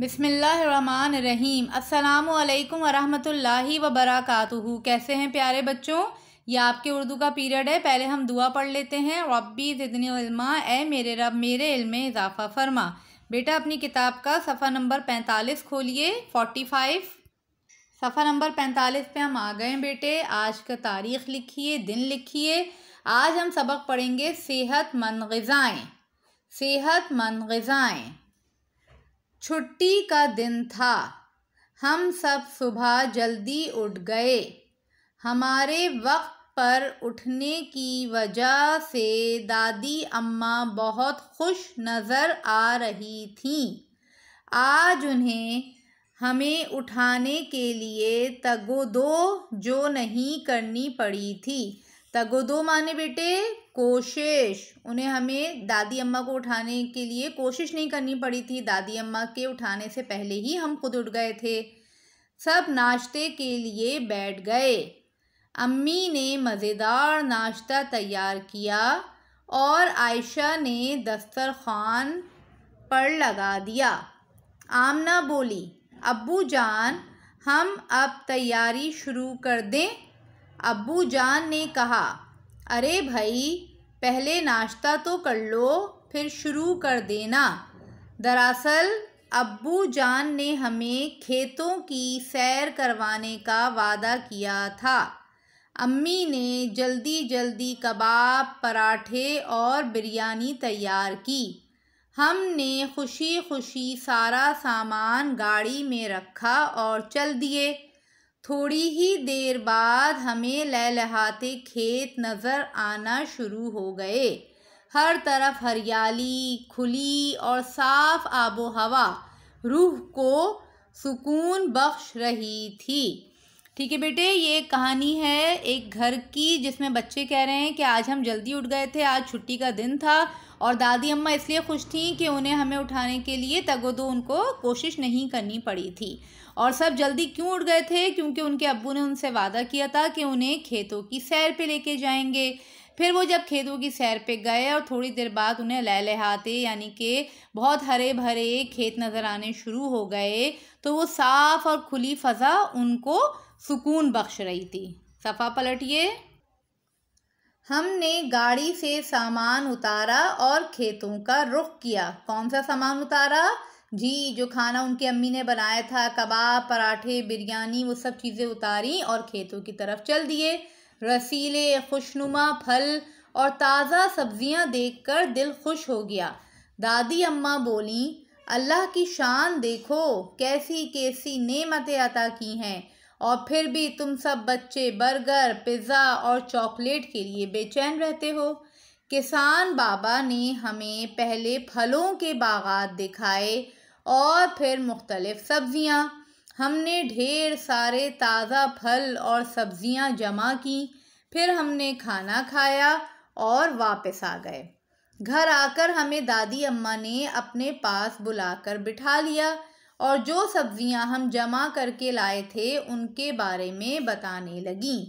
बिसमीम् अल्लाम वरहमतुल्लाहि वबरकातुहु कैसे हैं प्यारे बच्चों ये आपके उर्दू का पीरियड है पहले हम दुआ पढ़ लेते हैं रब्बी ज़िदनी इल्मा ए मेरे रब मेरे इल्म में इजाफ़ा फरमा बेटा अपनी किताब का सफ़ा नंबर पैंतालीस खोलिए फोर्टी फाइव सफ़ा नंबर पैंतालीस पे हम आ गए बेटे आज का तारीख़ लिखिए दिन लिखिए आज हम सबक पढ़ेंगे सेहतमंद गज़ाएँ सेहतमंद गज़ाएँ छुट्टी का दिन था हम सब सुबह जल्दी उठ गए हमारे वक्त पर उठने की वजह से दादी अम्मा बहुत खुश नज़र आ रही थीं आज उन्हें हमें उठाने के लिए तगोदो जो नहीं करनी पड़ी थी तगोदो माने बेटे कोशिश उन्हें हमें दादी अम्मा को उठाने के लिए कोशिश नहीं करनी पड़ी थी दादी अम्मा के उठाने से पहले ही हम खुद उठ गए थे सब नाश्ते के लिए बैठ गए अम्मी ने मज़ेदार नाश्ता तैयार किया और आयशा ने दस्तरखान पर लगा दिया आमना बोली अबू जान हम अब तैयारी शुरू कर दें अबू जान ने कहा अरे भाई पहले नाश्ता तो कर लो फिर शुरू कर देना दरअसल अब्बू जान ने हमें खेतों की सैर करवाने का वादा किया था अम्मी ने जल्दी जल्दी कबाब पराठे और बिरयानी तैयार की हमने खुशी खुशी सारा सामान गाड़ी में रखा और चल दिए थोड़ी ही देर बाद हमें लहलहाते खेत नज़र आना शुरू हो गए हर तरफ हरियाली खुली और साफ आबो हवा रूह को सुकून बख्श रही थी ठीक है बेटे ये कहानी है एक घर की जिसमें बच्चे कह रहे हैं कि आज हम जल्दी उठ गए थे आज छुट्टी का दिन था और दादी अम्मा इसलिए खुश थीं कि उन्हें हमें उठाने के लिए तगोदो उनको कोशिश नहीं करनी पड़ी थी और सब जल्दी क्यों उठ गए थे क्योंकि उनके अब्बू ने उनसे वादा किया था कि उन्हें खेतों की सैर पर लेके जाएंगे फिर वो जब खेतों की सैर पे गए और थोड़ी देर बाद उन्हें लहलहाते यानी कि बहुत हरे भरे खेत नज़र आने शुरू हो गए तो वो साफ़ और खुली फ़जा उनको सुकून बख्श रही थी सफ़ा पलटिए हमने गाड़ी से सामान उतारा और खेतों का रुख किया कौन सा सामान उतारा जी जो खाना उनकी अम्मी ने बनाया था कबाब पराठे बिरयानी वो सब चीज़ें उतारी और खेतों की तरफ चल दिए रसीले खुशनुमा फल और ताज़ा सब्जियां देखकर दिल खुश हो गया दादी अम्मा बोली अल्लाह की शान देखो कैसी कैसी नेमतें अता की हैं और फिर भी तुम सब बच्चे बर्गर पिज़्ज़ा और चॉकलेट के लिए बेचैन रहते हो किसान बाबा ने हमें पहले फलों के बागात दिखाए और फिर मुख्तलिफ़ सब्ज़ियाँ हमने ढेर सारे ताज़ा फल और सब्ज़ियाँ जमा की फिर हमने खाना खाया और वापस आ गए घर आकर हमें दादी अम्मा ने अपने पास बुलाकर बिठा लिया और जो सब्जियां हम जमा करके लाए थे उनके बारे में बताने लगीं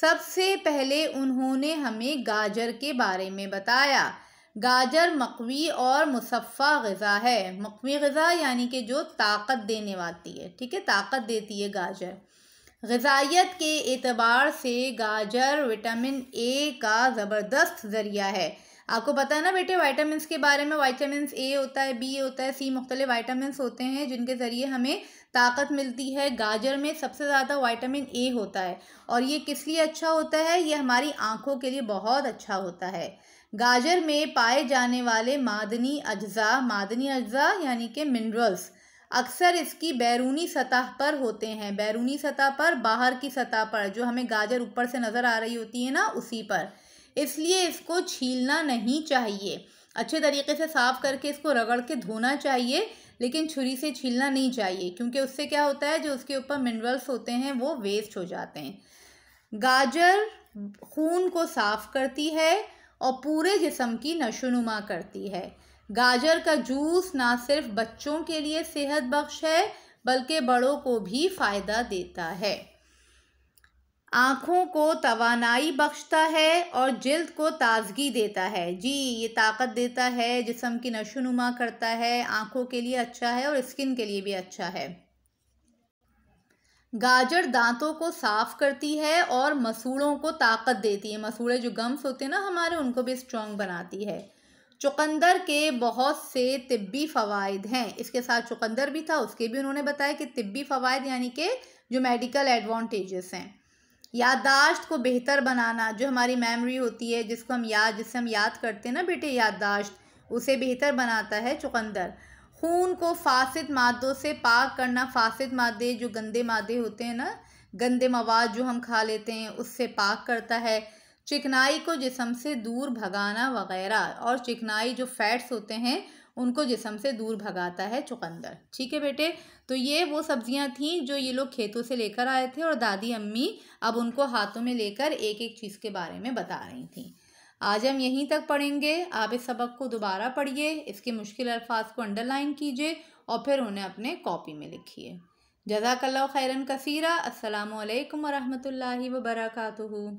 सबसे पहले उन्होंने हमें गाजर के बारे में बताया गाजर मकवी और मुसफ़ा गज़ा है मकवी गज़ा यानी कि जो ताकत देने वाली है ठीक है ताकत देती है गाजर गजाइत के एतबार से गाजर विटामिन ए का ज़बरदस्त ज़रिया है आपको पता है ना बेटे वाइटामस के बारे में वाइटामिन ए होता है बी होता है सी मुख्तलि वाइटामस होते हैं जिनके ज़रिए हमें ताकत मिलती है गाजर में सबसे ज़्यादा वाइटामिन ए होता है और ये किस लिए अच्छा होता है ये हमारी आँखों के लिए बहुत अच्छा होता है गाजर में पाए जाने वाले मादनी अज्जा मादनी अज्जा यानी कि मिनरल्स अक्सर इसकी बैरूनी सतह पर होते हैं बैरूनी सतह पर बाहर की सतह पर जो हमें गाजर ऊपर से नज़र आ रही होती है ना उसी पर इसलिए इसको छीलना नहीं चाहिए अच्छे तरीके से साफ़ करके इसको रगड़ के धोना चाहिए लेकिन छुरी से छीलना नहीं चाहिए क्योंकि उससे क्या होता है जो उसके ऊपर मिनरल्स होते हैं वो वेस्ट हो जाते हैं गाजर खून को साफ़ करती है और पूरे जिसम की नशोनुमा करती है गाजर का जूस ना सिर्फ बच्चों के लिए सेहत बख्श है बल्कि बड़ों को भी फ़ायदा देता है आँखों को तोानाई बख्शता है और जल्द को ताजगी देता है जी ये ताकत देता है जिसम की नशोनुमा करता है आँखों के लिए अच्छा है और स्किन के लिए भी अच्छा है गाजर दांतों को साफ करती है और मसूड़ों को ताकत देती है मसूड़े जो गम्स होते हैं ना हमारे उनको भी स्ट्रॉन्ग बनाती है चुकंदर के बहुत से तिब्बी फ़वाद हैं इसके साथ चुकंदर भी था उसके भी उन्होंने बताया कि तिब्बी फ़वाद यानी कि जो मेडिकल एडवांटेजेस हैं याददाश्त को बेहतर बनाना जो हमारी मेमोरी होती है जिसको हम याद जिससे हम याद करते हैं ना बेटे याददाश्त उसे बेहतर बनाता है चुकंदर खून को फासिद मादों से पाक करना फासिद मादे जो गंदे मादे होते हैं ना गंदे मवाद जो हम खा लेते हैं उससे पाक करता है चिकनाई को जिसम से दूर भगाना वगैरह और चिकनाई जो फैट्स होते हैं उनको जिसम से दूर भगाता है चुकंदर ठीक है बेटे तो ये वो सब्जियां थीं जो ये लोग खेतों से लेकर आए थे और दादी अम्मी अब उनको हाथों में लेकर एक एक चीज़ के बारे में बता रही थी आज हम यहीं तक पढ़ेंगे आप इस सबक को दोबारा पढ़िए इसके मुश्किल अल्फाज को अंडरलाइन कीजिए और फिर उन्हें अपने कॉपी में लिखिए जजाकल्ला खैरन कसीरा असलकम वरहमल वर्का